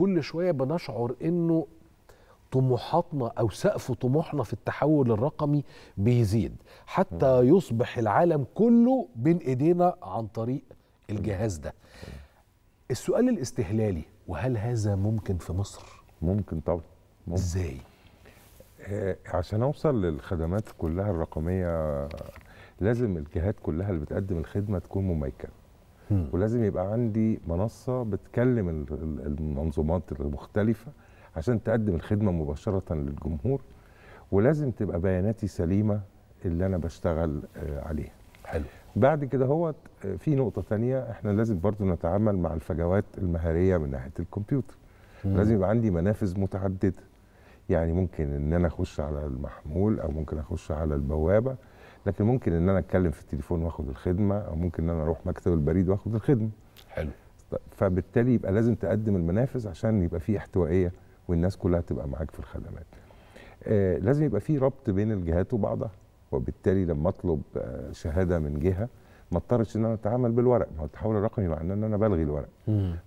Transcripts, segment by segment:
كل شويه بنشعر انه طموحاتنا او سقف طموحنا في التحول الرقمي بيزيد حتى يصبح العالم كله بين ايدينا عن طريق الجهاز ده السؤال الاستهلالي وهل هذا ممكن في مصر ممكن طبعا ممكن. ازاي آه، عشان اوصل للخدمات كلها الرقميه لازم الجهات كلها اللي بتقدم الخدمه تكون مميكنه ولازم يبقى عندي منصه بتكلم المنظومات المختلفه عشان تقدم الخدمه مباشره للجمهور ولازم تبقى بياناتي سليمه اللي انا بشتغل آه، عليها حلو بعد كده هو آه، في نقطه تانية احنا لازم برضو نتعامل مع الفجوات المهاريه من ناحيه الكمبيوتر مم. لازم يبقى عندي منافذ متعدده يعني ممكن ان انا اخش على المحمول او ممكن اخش على البوابه لكن ممكن ان انا اتكلم في التليفون واخد الخدمه او ممكن ان انا اروح مكتب البريد واخد الخدمه حلو فبالتالي يبقى لازم تقدم المنافذ عشان يبقى في احتوائيه والناس كلها تبقى معاك في الخدمات آه لازم يبقى في ربط بين الجهات وبعضها وبالتالي لما اطلب آه، شهاده من جهه ما اضطرش ان انا اتعامل بالورق ما هو التحول الرقمي معناه ان انا بلغي الورق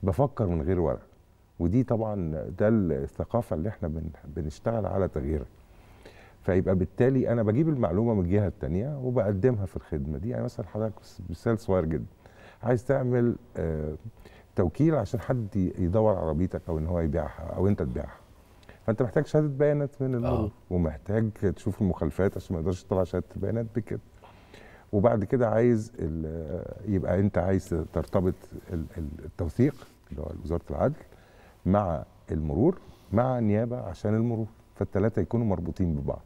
بفكر من غير ورق ودي طبعا ده الثقافه اللي احنا بنشتغل على تغييرها فيبقى بالتالي انا بجيب المعلومه من الجهه الثانيه وبقدمها في الخدمه دي يعني مثلا حضرتك مثال صغير جدا عايز تعمل آه توكيل عشان حد يدور عربيتك او ان هو يبيعها او انت تبيعها فانت محتاج شهاده بيانات من المرور آه. ومحتاج تشوف المخالفات عشان ما يقدرش يطلع شهاده البيانات بكده وبعد كده عايز يبقى انت عايز ترتبط التوثيق اللي هو وزاره العدل مع المرور مع النيابه عشان المرور فالثلاثه يكونوا مربوطين ببعض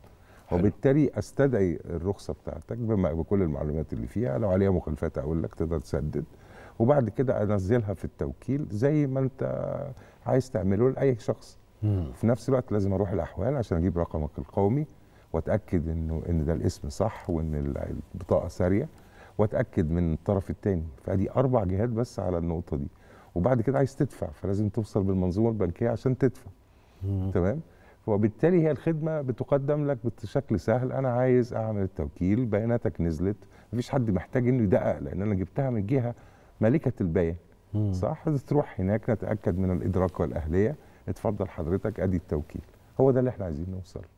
حلو. وبالتالي استدعي الرخصه بتاعتك بكل المعلومات اللي فيها لو عليها مخالفات اقول لك تقدر تسدد وبعد كده انزلها في التوكيل زي ما انت عايز تعمله لاي شخص مم. في نفس الوقت لازم اروح الاحوال عشان اجيب رقمك القومي واتاكد انه ان ده الاسم صح وان البطاقه ساريه واتاكد من الطرف الثاني فدي اربع جهات بس على النقطه دي وبعد كده عايز تدفع فلازم توصل بالمنظومه البنكيه عشان تدفع مم. تمام وبالتالي هي الخدمه بتقدم لك بشكل سهل انا عايز اعمل التوكيل بياناتك نزلت مفيش حد محتاج انه يدقق لان انا جبتها من جهه ملكه البيان صح تروح هناك نتاكد من الادراك والاهليه اتفضل حضرتك ادي التوكيل هو ده اللي احنا عايزين نوصله